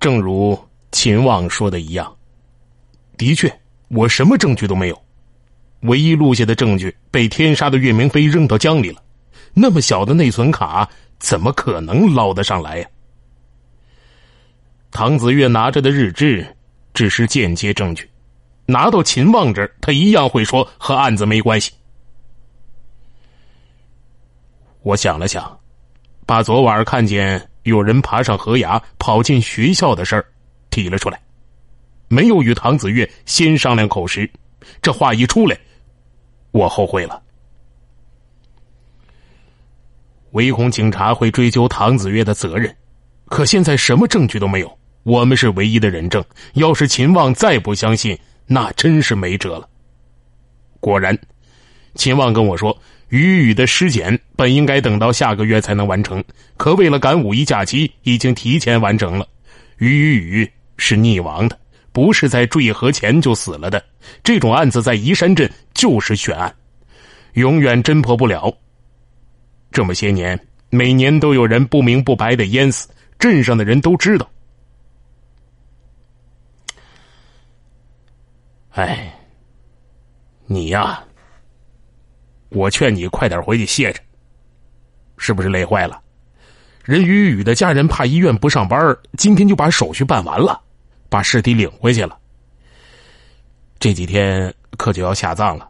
正如秦望说的一样，的确，我什么证据都没有。唯一录下的证据被天杀的岳明飞扔到江里了，那么小的内存卡怎么可能捞得上来呀？唐子月拿着的日志只是间接证据，拿到秦望这儿，他一样会说和案子没关系。我想了想，把昨晚看见。有人爬上河崖跑进学校的事儿提了出来，没有与唐子月先商量口实。这话一出来，我后悔了，唯恐警察会追究唐子月的责任。可现在什么证据都没有，我们是唯一的人证。要是秦望再不相信，那真是没辙了。果然，秦望跟我说。雨雨的尸检本应该等到下个月才能完成，可为了赶五一假期，已经提前完成了。雨雨雨是溺亡的，不是在坠河前就死了的。这种案子在宜山镇就是悬案，永远侦破不了。这么些年，每年都有人不明不白的淹死，镇上的人都知道。哎，你呀。我劝你快点回去歇着，是不是累坏了？人雨雨的家人怕医院不上班今天就把手续办完了，把尸体领回去了。这几天可就要下葬了，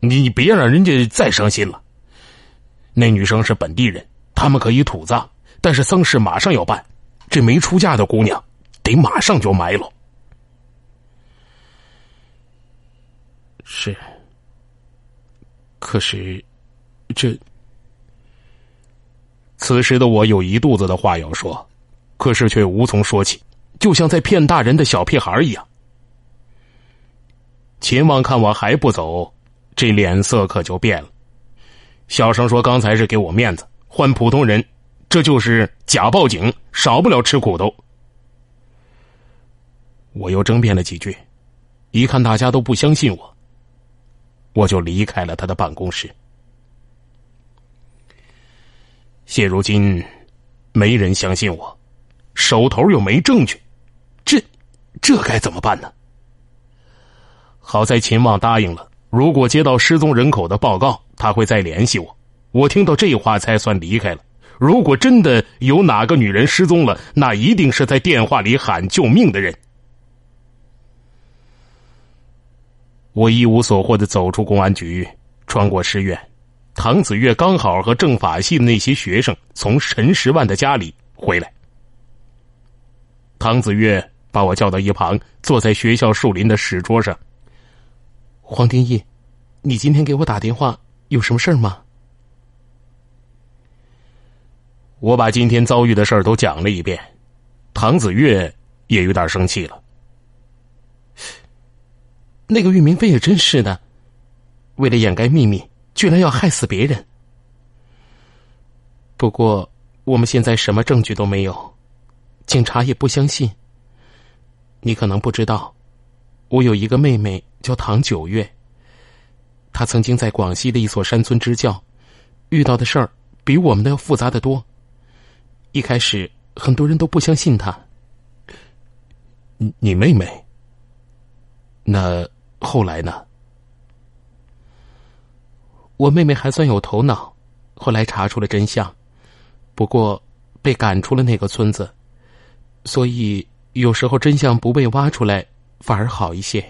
你你别让人家再伤心了。那女生是本地人，他们可以土葬，但是丧事马上要办，这没出嫁的姑娘得马上就埋了。是。可是，这此时的我有一肚子的话要说，可是却无从说起，就像在骗大人的小屁孩一样。秦王看我还不走，这脸色可就变了，小声说：“刚才是给我面子，换普通人，这就是假报警，少不了吃苦头。”我又争辩了几句，一看大家都不相信我。我就离开了他的办公室。现如今，没人相信我，手头又没证据，这这该怎么办呢？好在秦望答应了，如果接到失踪人口的报告，他会再联系我。我听到这话才算离开了。如果真的有哪个女人失踪了，那一定是在电话里喊救命的人。我一无所获的走出公安局，穿过师院，唐子月刚好和政法系的那些学生从陈十万的家里回来。唐子月把我叫到一旁，坐在学校树林的石桌上。黄天义，你今天给我打电话有什么事儿吗？我把今天遭遇的事儿都讲了一遍，唐子月也有点生气了。那个玉明飞也真是的，为了掩盖秘密，居然要害死别人。不过我们现在什么证据都没有，警察也不相信。你可能不知道，我有一个妹妹叫唐九月，她曾经在广西的一所山村支教，遇到的事儿比我们的要复杂的多。一开始很多人都不相信她。你你妹妹？那。后来呢？我妹妹还算有头脑，后来查出了真相，不过被赶出了那个村子，所以有时候真相不被挖出来反而好一些。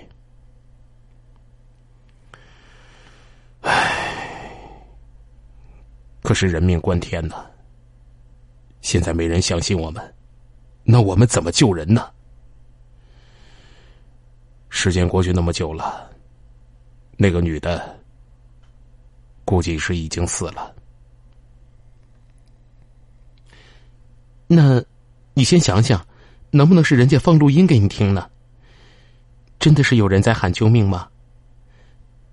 唉，可是人命关天呐！现在没人相信我们，那我们怎么救人呢？时间过去那么久了，那个女的估计是已经死了。那，你先想想，能不能是人家放录音给你听呢？真的是有人在喊救命吗？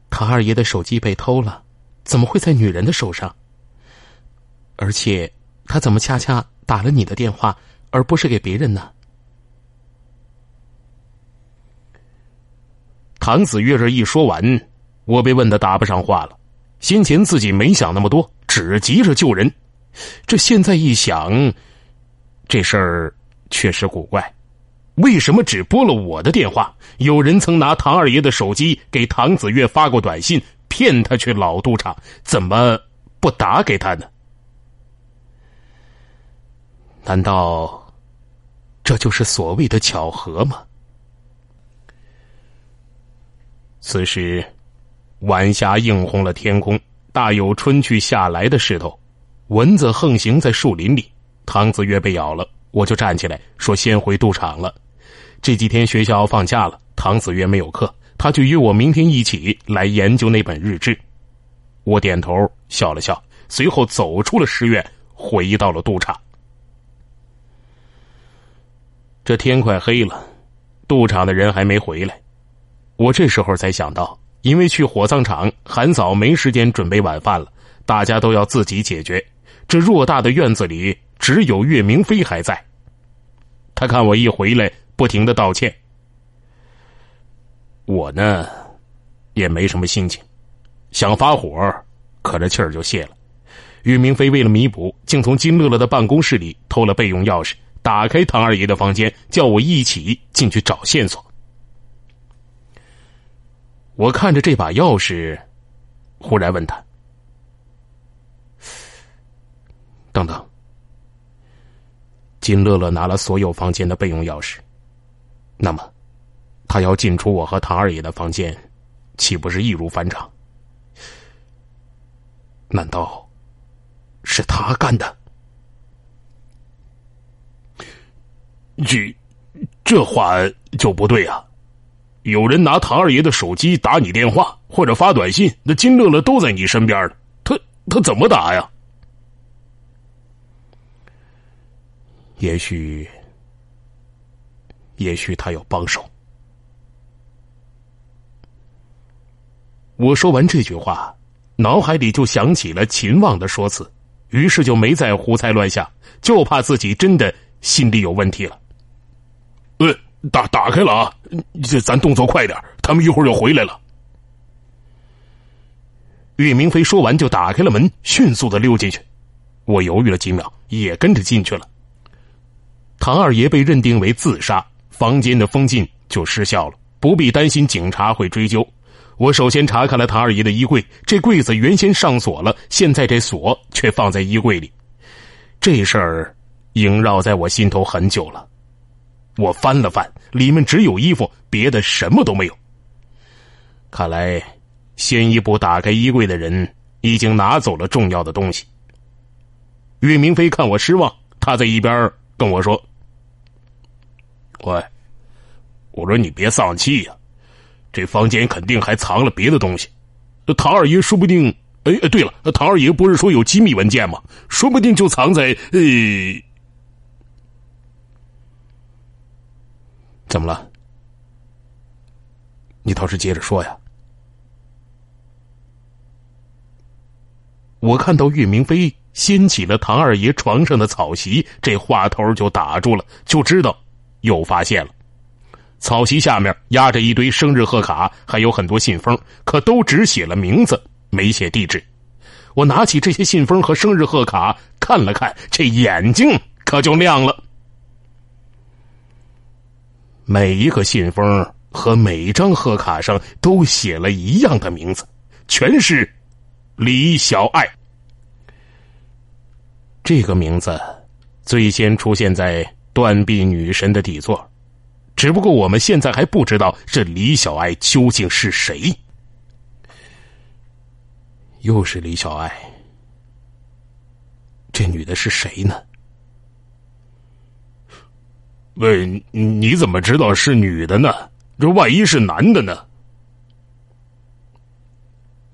唐二爷的手机被偷了，怎么会在女人的手上？而且，他怎么恰恰打了你的电话，而不是给别人呢？唐子月这一说完，我被问的答不上话了。先前自己没想那么多，只急着救人。这现在一想，这事儿确实古怪。为什么只拨了我的电话？有人曾拿唐二爷的手机给唐子越发过短信，骗他去老赌场，怎么不打给他呢？难道这就是所谓的巧合吗？此时，晚霞映红了天空，大有春去夏来的势头。蚊子横行在树林里，唐子月被咬了，我就站起来说：“先回渡场了。”这几天学校放假了，唐子月没有课，他就约我明天一起来研究那本日志。我点头笑了笑，随后走出了师院，回到了渡场。这天快黑了，渡场的人还没回来。我这时候才想到，因为去火葬场，韩嫂没时间准备晚饭了，大家都要自己解决。这偌大的院子里，只有岳明飞还在。他看我一回来，不停的道歉。我呢，也没什么心情，想发火，可这气儿就泄了。岳明飞为了弥补，竟从金乐乐的办公室里偷了备用钥匙，打开唐二爷的房间，叫我一起进去找线索。我看着这把钥匙，忽然问他：“等等，金乐乐拿了所有房间的备用钥匙，那么他要进出我和唐二爷的房间，岂不是易如反掌？难道是他干的？这这话就不对呀。”有人拿唐二爷的手机打你电话或者发短信，那金乐乐都在你身边，呢。他他怎么打呀？也许，也许他有帮手。我说完这句话，脑海里就想起了秦望的说辞，于是就没再胡猜乱想，就怕自己真的心理有问题了。打打开了啊！这咱动作快点，他们一会儿就回来了。岳明飞说完就打开了门，迅速的溜进去。我犹豫了几秒，也跟着进去了。唐二爷被认定为自杀，房间的封禁就失效了，不必担心警察会追究。我首先查看了唐二爷的衣柜，这柜子原先上锁了，现在这锁却放在衣柜里，这事儿萦绕在我心头很久了。我翻了翻，里面只有衣服，别的什么都没有。看来，先一步打开衣柜的人已经拿走了重要的东西。岳明飞看我失望，他在一边跟我说：“喂，我说你别丧气呀，这房间肯定还藏了别的东西。唐二爷说不定……哎哎，对了，唐二爷不是说有机密文件吗？说不定就藏在……呃。”怎么了？你倒是接着说呀！我看到岳明飞掀起了唐二爷床上的草席，这话头就打住了，就知道又发现了。草席下面压着一堆生日贺卡，还有很多信封，可都只写了名字，没写地址。我拿起这些信封和生日贺卡看了看，这眼睛可就亮了。每一个信封和每一张贺卡上都写了一样的名字，全是“李小爱”。这个名字最先出现在断臂女神的底座，只不过我们现在还不知道这李小爱究竟是谁。又是李小爱，这女的是谁呢？喂，你怎么知道是女的呢？这万一是男的呢？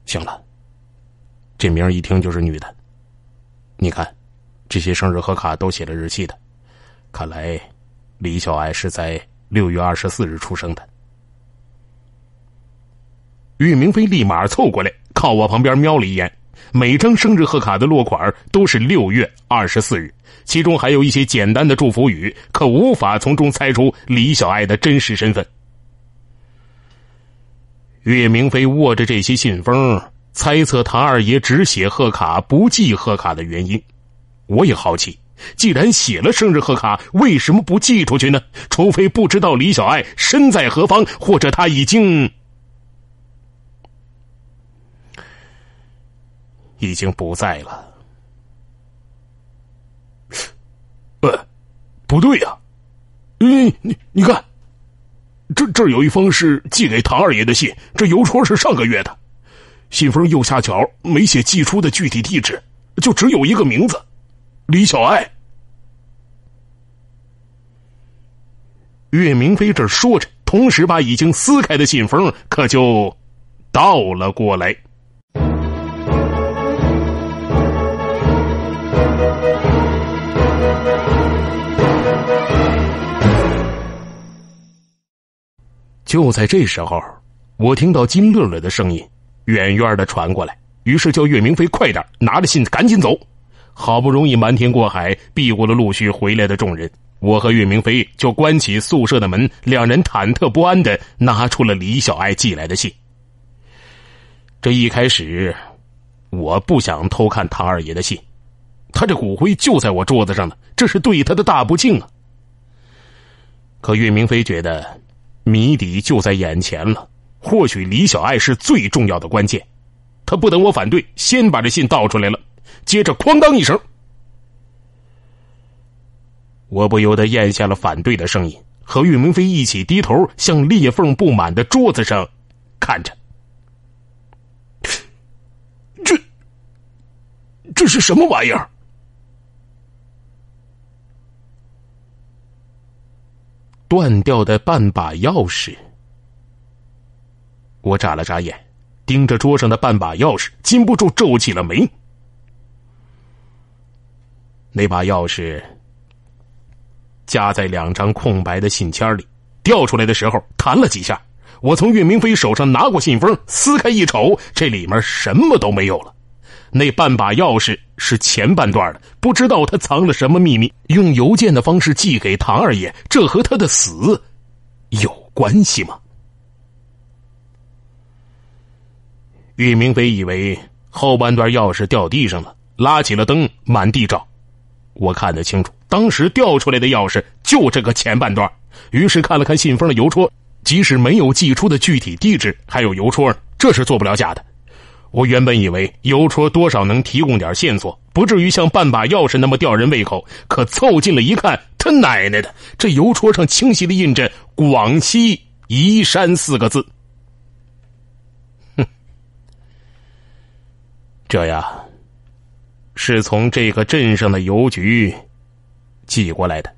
行了，这名一听就是女的。你看，这些生日贺卡都写了日期的，看来李小艾是在六月二十四日出生的。玉明飞立马凑过来，靠我旁边瞄了一眼。每张生日贺卡的落款都是六月二十四日，其中还有一些简单的祝福语，可无法从中猜出李小爱的真实身份。岳明飞握着这些信封，猜测唐二爷只写贺卡不寄贺卡的原因。我也好奇，既然写了生日贺卡，为什么不寄出去呢？除非不知道李小爱身在何方，或者他已经……已经不在了。呃，不对呀，你你你看，这这有一封是寄给唐二爷的信，这邮戳是上个月的，信封右下角没写寄出的具体地址，就只有一个名字，李小爱。岳明飞这说着，同时把已经撕开的信封可就倒了过来。就在这时候，我听到金乐乐的声音远远的传过来，于是叫岳明飞快点拿着信赶紧走。好不容易瞒天过海避过了陆续回来的众人，我和岳明飞就关起宿舍的门，两人忐忑不安的拿出了李小爱寄来的信。这一开始，我不想偷看唐二爷的信，他这骨灰就在我桌子上呢，这是对他的大不敬啊。可岳明飞觉得。谜底就在眼前了，或许李小爱是最重要的关键。他不等我反对，先把这信倒出来了，接着哐当一声，我不由得咽下了反对的声音，和岳明飞一起低头向裂缝布满的桌子上看着，这这是什么玩意儿？断掉的半把钥匙，我眨了眨眼，盯着桌上的半把钥匙，禁不住皱起了眉。那把钥匙夹在两张空白的信签里，掉出来的时候弹了几下。我从岳明飞手上拿过信封，撕开一瞅，这里面什么都没有了。那半把钥匙是前半段的，不知道他藏了什么秘密。用邮件的方式寄给唐二爷，这和他的死有关系吗？玉明飞以为后半段钥匙掉地上了，拉起了灯，满地找。我看得清楚，当时掉出来的钥匙就这个前半段。于是看了看信封的邮戳，即使没有寄出的具体地址，还有邮戳，这是做不了假的。我原本以为邮戳多少能提供点线索，不至于像半把钥匙那么吊人胃口。可凑近了一看，他奶奶的，这邮戳上清晰的印着“广西宜山”四个字。哼，这呀，是从这个镇上的邮局寄过来的。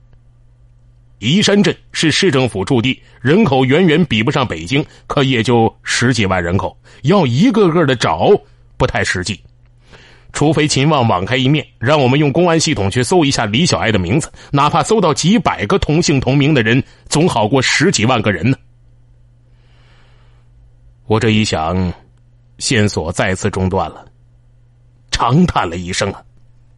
宜山镇是市政府驻地，人口远远比不上北京，可也就十几万人口，要一个个的找不太实际。除非秦望网开一面，让我们用公安系统去搜一下李小爱的名字，哪怕搜到几百个同姓同名的人，总好过十几万个人呢。我这一想，线索再次中断了，长叹了一声啊，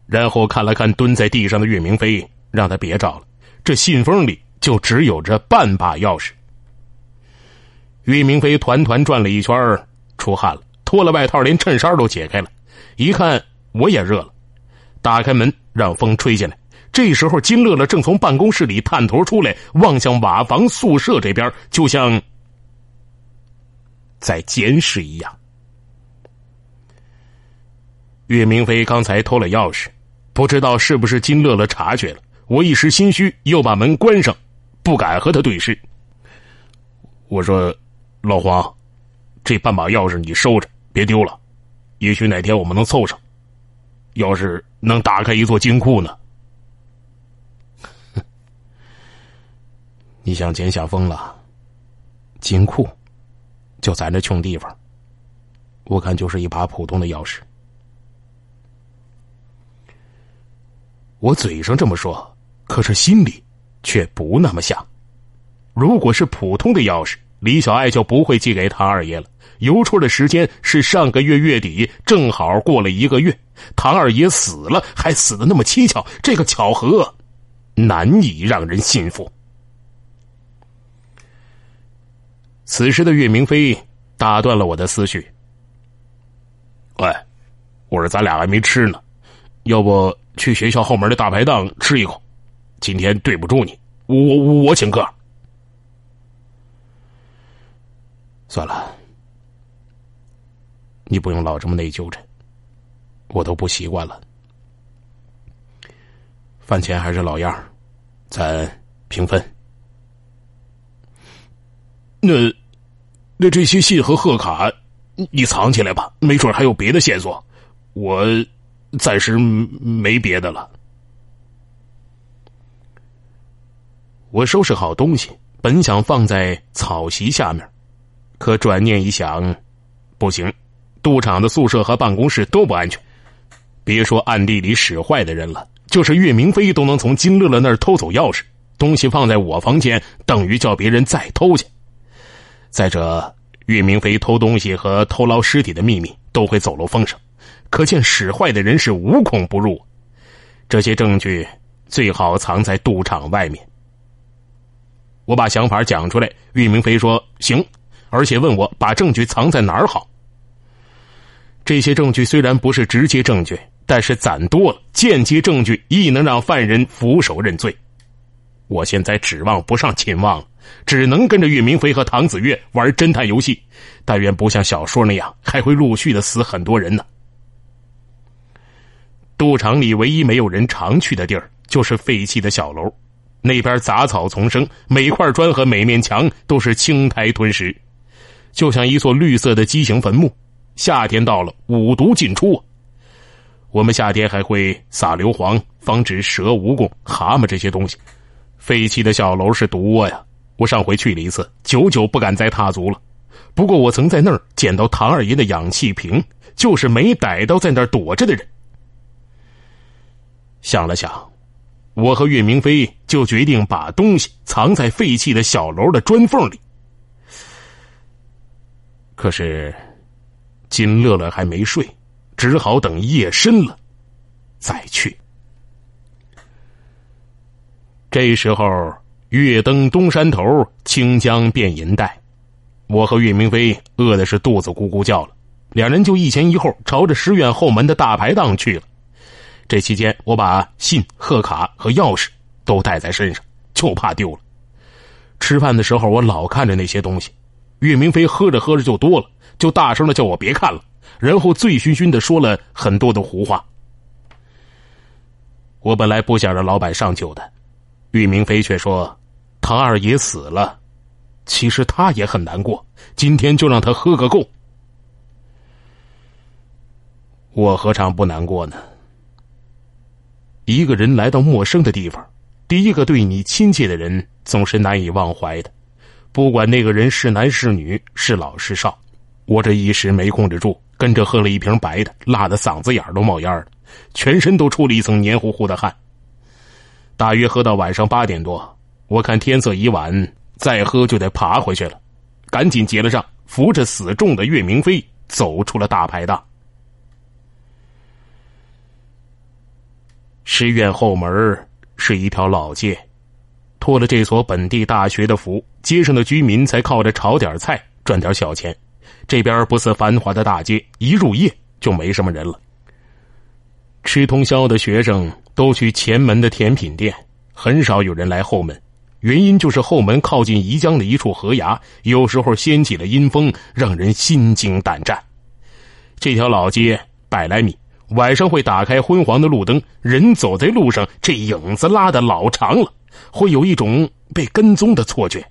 然后看了看蹲在地上的岳明飞，让他别找了。这信封里就只有这半把钥匙。岳明飞团团转了一圈，出汗了，脱了外套，连衬衫都解开了。一看我也热了，打开门让风吹进来。这时候金乐乐正从办公室里探头出来，望向瓦房宿舍这边，就像在监视一样。岳明飞刚才偷了钥匙，不知道是不是金乐乐察觉了。我一时心虚，又把门关上，不敢和他对视。我说：“老黄，这半把钥匙你收着，别丢了。也许哪天我们能凑上，要是能打开一座金库呢？” 你想钱想疯了，金库就咱这穷地方，我看就是一把普通的钥匙。我嘴上这么说。可是心里却不那么想。如果是普通的钥匙，李小爱就不会寄给唐二爷了。邮戳的时间是上个月月底，正好过了一个月。唐二爷死了，还死的那么蹊跷，这个巧合难以让人信服。此时的岳明飞打断了我的思绪：“喂，我说咱俩还没吃呢，要不去学校后门的大排档吃一口？”今天对不住你，我我我请客。算了，你不用老这么内疚着，我都不习惯了。饭钱还是老样儿，咱平分。那那这些信和贺卡，你藏起来吧，没准还有别的线索。我暂时没别的了。我收拾好东西，本想放在草席下面，可转念一想，不行，赌场的宿舍和办公室都不安全。别说暗地里使坏的人了，就是岳明飞都能从金乐乐那儿偷走钥匙。东西放在我房间，等于叫别人再偷去。再者，岳明飞偷东西和偷捞尸体的秘密都会走漏风声，可见使坏的人是无孔不入。这些证据最好藏在赌场外面。我把想法讲出来，岳明飞说行，而且问我把证据藏在哪儿好。这些证据虽然不是直接证据，但是攒多了，间接证据亦能让犯人俯首认罪。我现在指望不上秦望了，只能跟着岳明飞和唐子月玩侦探游戏。但愿不像小说那样，还会陆续的死很多人呢。赌场里唯一没有人常去的地儿，就是废弃的小楼。那边杂草丛生，每块砖和每面墙都是青苔吞食，就像一座绿色的畸形坟墓。夏天到了，五毒尽出啊！我们夏天还会撒硫磺，防止蛇、蜈蚣、蛤蟆这些东西。废弃的小楼是毒窝呀！我上回去了一次，久久不敢再踏足了。不过，我曾在那儿捡到唐二爷的氧气瓶，就是没逮到在那儿躲着的人。想了想，我和岳明飞。就决定把东西藏在废弃的小楼的砖缝里。可是，金乐乐还没睡，只好等夜深了再去。这时候，月登东山头，清江变银带。我和岳明飞饿的是肚子咕咕叫了，两人就一前一后朝着师院后门的大排档去了。这期间，我把信、贺卡和钥匙。都带在身上，就怕丢了。吃饭的时候，我老看着那些东西。岳明飞喝着喝着就多了，就大声的叫我别看了，然后醉醺醺的说了很多的胡话。我本来不想让老板上酒的，岳明飞却说唐二爷死了，其实他也很难过。今天就让他喝个够。我何尝不难过呢？一个人来到陌生的地方。第一个对你亲切的人总是难以忘怀的，不管那个人是男是女，是老是少，我这一时没控制住，跟着喝了一瓶白的，辣的嗓子眼都冒烟了，全身都出了一层黏糊糊的汗。大约喝到晚上八点多，我看天色已晚，再喝就得爬回去了，赶紧结了账，扶着死重的岳明飞走出了大排档。师院后门。是一条老街，托了这所本地大学的福，街上的居民才靠着炒点菜赚点小钱。这边不似繁华的大街，一入夜就没什么人了。吃通宵的学生都去前门的甜品店，很少有人来后门。原因就是后门靠近宜江的一处河崖，有时候掀起了阴风，让人心惊胆战。这条老街百来米。晚上会打开昏黄的路灯，人走在路上，这影子拉的老长了，会有一种被跟踪的错觉。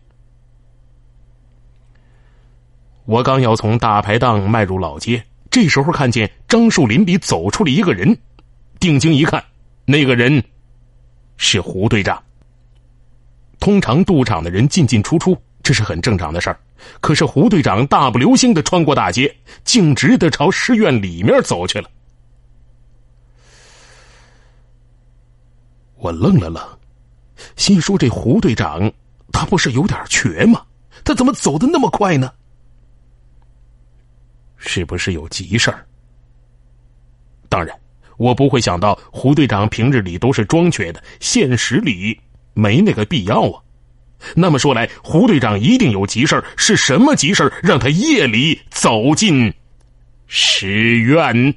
我刚要从大排档迈入老街，这时候看见张树林里走出了一个人，定睛一看，那个人是胡队长。通常赌场的人进进出出，这是很正常的事儿，可是胡队长大步流星的穿过大街，径直的朝师院里面走去了。我愣了愣，心说：“这胡队长，他不是有点瘸吗？他怎么走的那么快呢？是不是有急事儿？”当然，我不会想到胡队长平日里都是装瘸的，现实里没那个必要啊。那么说来，胡队长一定有急事儿，是什么急事儿，让他夜里走进师院？